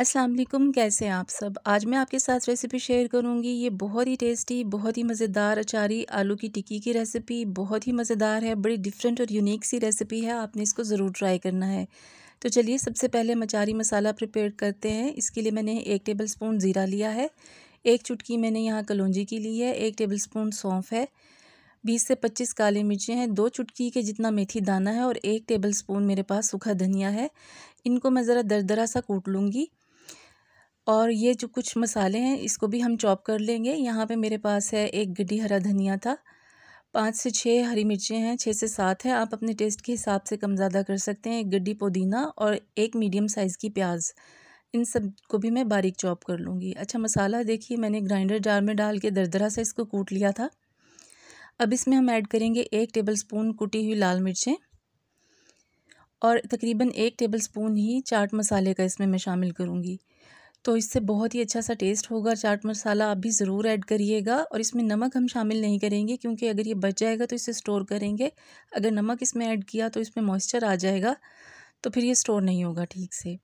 अस्सलाम वालेकुम कैसे हैं आप सब आज मैं आपके साथ रेसिपी शेयर करूंगी ये बहुत ही टेस्टी बहुत ही मज़ेदार अचारी आलू की टिक्की की रेसिपी बहुत ही मज़ेदार है बड़ी डिफरेंट और यूनिक सी रेसिपी है आपने इसको ज़रूर ट्राई करना है तो चलिए सबसे पहले हम अचारी मसाला प्रिपेयर करते हैं इसके लिए मैंने एक टेबल स्पून ज़ीरा लिया है एक चुटकी मैंने यहाँ कलौजी की ली है एक टेबल स्पून सौंफ है बीस से पच्चीस काली मिर्चें हैं दो चुटकी के जितना मेथी दाना है और एक टेबल स्पून मेरे पास सूखा धनिया है इनको मैं ज़रा दरदरा सा कूट लूँगी और ये जो कुछ मसाले हैं इसको भी हम चॉप कर लेंगे यहाँ पे मेरे पास है एक गड्डी हरा धनिया था पाँच से छः हरी मिर्चें हैं छः से सात हैं आप अपने टेस्ट के हिसाब से कम ज़्यादा कर सकते हैं एक गड्डी पुदीना और एक मीडियम साइज़ की प्याज इन सब को भी मैं बारीक चॉप कर लूँगी अच्छा मसाला देखिए मैंने ग्राइंडर जार में डाल के दरदरा से इसको कूट लिया था अब इसमें हम ऐड करेंगे एक टेबल स्पून कुटी हुई लाल मिर्चें और तकरीबन एक टेबल स्पून ही चाट मसाले का इसमें मैं शामिल करूँगी तो इससे बहुत ही अच्छा सा टेस्ट होगा चाट मसाला आप भी ज़रूर ऐड करिएगा और इसमें नमक हम शामिल नहीं करेंगे क्योंकि अगर ये बच जाएगा तो इसे स्टोर करेंगे अगर नमक इसमें ऐड किया तो इसमें मॉइस्चर आ जाएगा तो फिर ये स्टोर नहीं होगा ठीक से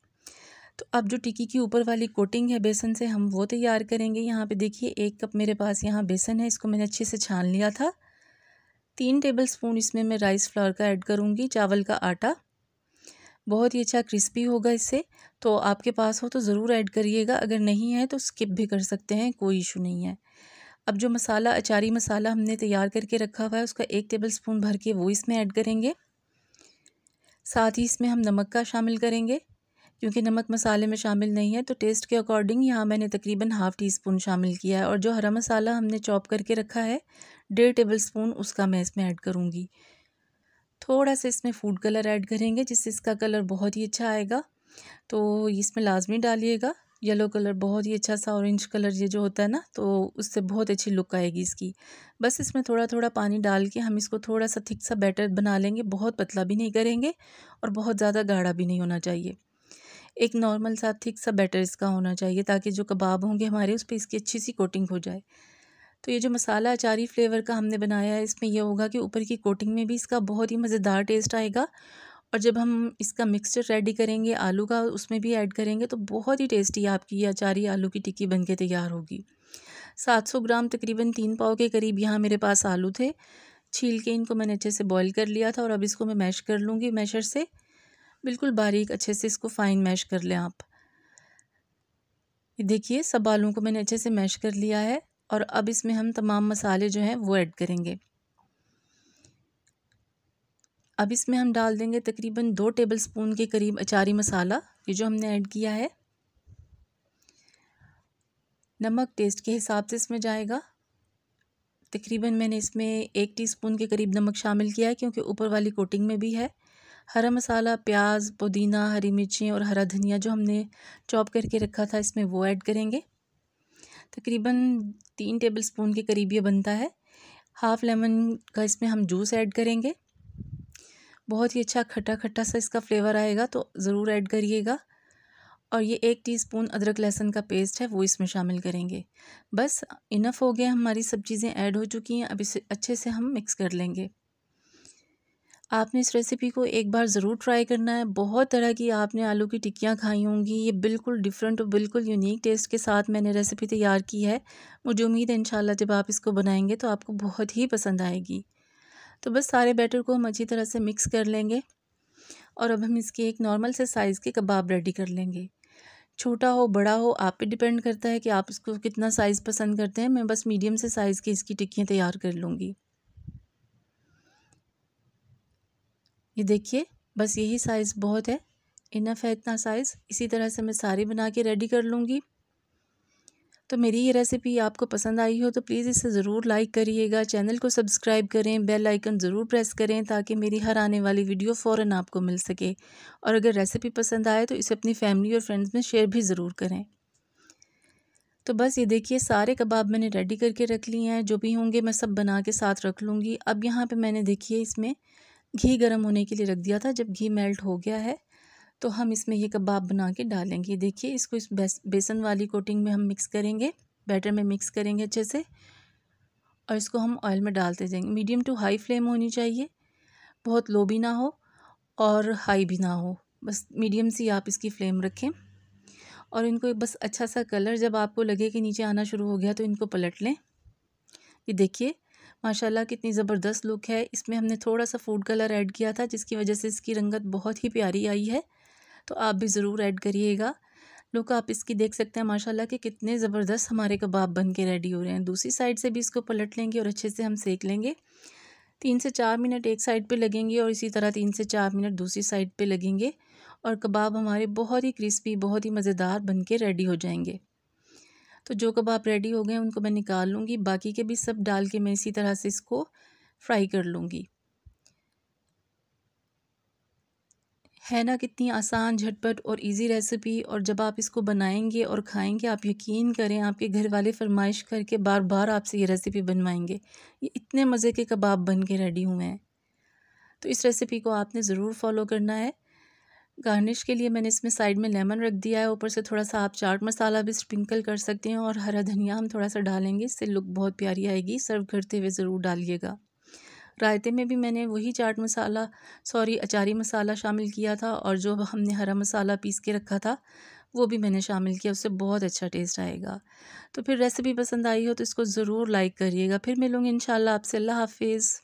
तो अब जो टिक्की की ऊपर वाली कोटिंग है बेसन से हम वो तैयार करेंगे यहाँ पे देखिए एक कप मेरे पास यहाँ बेसन है इसको मैंने अच्छे से छान लिया था तीन टेबल स्पून इसमें मैं राइस फ्लावर का ऐड करूँगी चावल का आटा बहुत ही अच्छा क्रिस्पी होगा इससे तो आपके पास हो तो ज़रूर ऐड करिएगा अगर नहीं है तो स्किप भी कर सकते हैं कोई इशू नहीं है अब जो मसाला अचारी मसाला हमने तैयार करके रखा हुआ है उसका एक टेबल स्पून भर के वो इसमें ऐड करेंगे साथ ही इसमें हम नमक का शामिल करेंगे क्योंकि नमक मसाले में शामिल नहीं है तो टेस्ट के अकॉर्डिंग यहाँ मैंने तकरीबन हाफ़ टी स्पून शामिल किया है और जो हरा मसाला हमने चॉप करके रखा है डेढ़ टेबल स्पून उसका मैं इसमें ऐड करूँगी थोड़ा सा इसमें फूड कलर ऐड करेंगे जिससे इसका कलर बहुत ही अच्छा आएगा तो इसमें लाजमी डालिएगा येलो कलर बहुत ही अच्छा सा ऑरेंज कलर ये जो होता है ना तो उससे बहुत अच्छी लुक आएगी इसकी बस इसमें थोड़ा थोड़ा पानी डाल के हम इसको थोड़ा सा थिक सा बैटर बना लेंगे बहुत पतला भी नहीं करेंगे और बहुत ज़्यादा गाढ़ा भी नहीं होना चाहिए एक नॉर्मल सा थिक सा बैटर इसका होना चाहिए ताकि जो कबाब होंगे हमारे उस पर इसकी अच्छी सी कोटिंग हो जाए तो ये जो मसाला अचारी फ्लेवर का हमने बनाया है इसमें यह होगा कि ऊपर की कोटिंग में भी इसका बहुत ही मज़ेदार टेस्ट आएगा और जब हम इसका मिक्सचर रेडी करेंगे आलू का उसमें भी ऐड करेंगे तो बहुत ही टेस्टी आपकी ये अचारी आलू की टिक्की बनके तैयार होगी 700 ग्राम तकरीबन तीन पाव के करीब यहाँ मेरे पास आलू थे छील के इनको मैंने अच्छे से बॉईल कर लिया था और अब इसको मैं मैश कर लूँगी मैशर से बिल्कुल बारीक अच्छे से इसको फ़ाइन मैश कर लें आप देखिए सब आलू को मैंने अच्छे से मैश कर लिया है और अब इसमें हम तमाम मसाले जो हैं वो ऐड करेंगे अब इसमें हम डाल देंगे तकरीबन दो टेबल स्पून के करीब अचारी मसाला ये जो हमने ऐड किया है नमक टेस्ट के हिसाब से इसमें जाएगा तकरीबन मैंने इसमें एक टीस्पून के करीब नमक शामिल किया है क्योंकि ऊपर वाली कोटिंग में भी है हरा मसाला प्याज पुदीना हरी मिर्ची और हरा धनिया जो हमने चॉप करके रखा था इसमें वो ऐड करेंगे तकरीबन तीन टेबल स्पून के करीब ये बनता है हाफ़ लेमन का इसमें हम जूस ऐड करेंगे बहुत ही अच्छा खट्टा खट्टा सा इसका फ्लेवर आएगा तो ज़रूर ऐड करिएगा और ये एक टीस्पून अदरक लहसुन का पेस्ट है वो इसमें शामिल करेंगे बस इनफ हो गया हमारी सब चीज़ें ऐड हो चुकी हैं अब इसे अच्छे से हम मिक्स कर लेंगे आपने इस रेसिपी को एक बार ज़रूर ट्राई करना है बहुत तरह की आपने आलू की टिक्कियाँ खाई होंगी ये बिल्कुल डिफरेंट और बिल्कुल यूनिक टेस्ट के साथ मैंने रेसिपी तैयार की है मुझे उम्मीद है इंशाल्लाह जब आप इसको बनाएंगे तो आपको बहुत ही पसंद आएगी तो बस सारे बैटर को हम अच्छी तरह से मिक्स कर लेंगे और अब हम इसके एक नॉर्मल से साइज़ के कबाब रेडी कर लेंगे छोटा हो बड़ा हो आप पे डिपेंड करता है कि आप इसको कितना साइज़ पसंद करते हैं मैं बस मीडियम से साइज़ की इसकी टिक्कियाँ तैयार कर लूँगी ये देखिए बस यही साइज़ बहुत है इनफ है इतना साइज़ इसी तरह से मैं सारी बना के रेडी कर लूँगी तो मेरी ये रेसिपी आपको पसंद आई हो तो प्लीज़ इसे ज़रूर लाइक करिएगा चैनल को सब्सक्राइब करें बेल आइकन ज़रूर प्रेस करें ताकि मेरी हर आने वाली वीडियो फ़ौर आपको मिल सके और अगर रेसिपी पसंद आए तो इसे अपनी फैमिली और फ्रेंड्स में शेयर भी ज़रूर करें तो बस ये देखिए सारे कबाब मैंने रेडी करके रख लिए हैं जो भी होंगे मैं सब बना के साथ रख लूँगी अब यहाँ पर मैंने देखिए इसमें घी गर्म होने के लिए रख दिया था जब घी मेल्ट हो गया है तो हम इसमें ये कबाब बना के डालेंगे देखिए इसको इस बेसन वाली कोटिंग में हम मिक्स करेंगे बैटर में मिक्स करेंगे अच्छे से और इसको हम ऑयल में डालते जाएंगे मीडियम टू हाई फ्लेम होनी चाहिए बहुत लो भी ना हो और हाई भी ना हो बस मीडियम सी आप इसकी फ्लेम रखें और इनको बस अच्छा सा कलर जब आपको लगे कि नीचे आना शुरू हो गया तो इनको पलट लें ये देखिए माशाल्लाह कितनी ज़बरदस्त लुक है इसमें हमने थोड़ा सा फूड कलर ऐड किया था जिसकी वजह से इसकी रंगत बहुत ही प्यारी आई है तो आप भी ज़रूर ऐड करिएगा लुक आप इसकी देख सकते हैं माशाल्लाह कि कितने ज़बरदस्त हमारे कबाब बन के रेडी हो रहे हैं दूसरी साइड से भी इसको पलट लेंगे और अच्छे से हम सेक लेंगे तीन से चार मिनट एक साइड पर लगेंगे और इसी तरह तीन से चार मिनट दूसरी साइड पर लगेंगे और कबाब हमारे बहुत ही क्रिस्पी बहुत ही मज़ेदार बन के रेडी हो जाएंगे तो जो कबाब रेडी हो गए हैं उनको मैं निकाल लूँगी बाकी के भी सब डाल के मैं इसी तरह से इसको फ्राई कर लूँगी है ना कितनी आसान झटपट और इजी रेसिपी और जब आप इसको बनाएंगे और खाएंगे आप यकीन करें आपके घर वाले फरमाइश करके बार बार आपसे ये रेसिपी बनवाएंगे ये इतने मज़े के कबाब बन के रेडी हुए हैं तो इस रेसिपी को आपने ज़रूर फॉलो करना है गार्निश के लिए मैंने इसमें साइड में लेमन रख दिया है ऊपर से थोड़ा सा आप चाट मसाला भी स्प्रिंकल कर सकते हैं और हरा धनिया हम थोड़ा सा डालेंगे इससे लुक बहुत प्यारी आएगी सर्व करते हुए ज़रूर डालिएगा रायते में भी मैंने वही चाट मसाला सॉरी अचारी मसाला शामिल किया था और जो हमने हरा मसाला पीस के रखा था वो भी मैंने शामिल किया उससे बहुत अच्छा टेस्ट आएगा तो फिर रेसिपी पसंद आई हो तो इसको ज़रूर लाइक करिएगा फिर मिलूँगी इन आपसे अल्लाह हाफिज़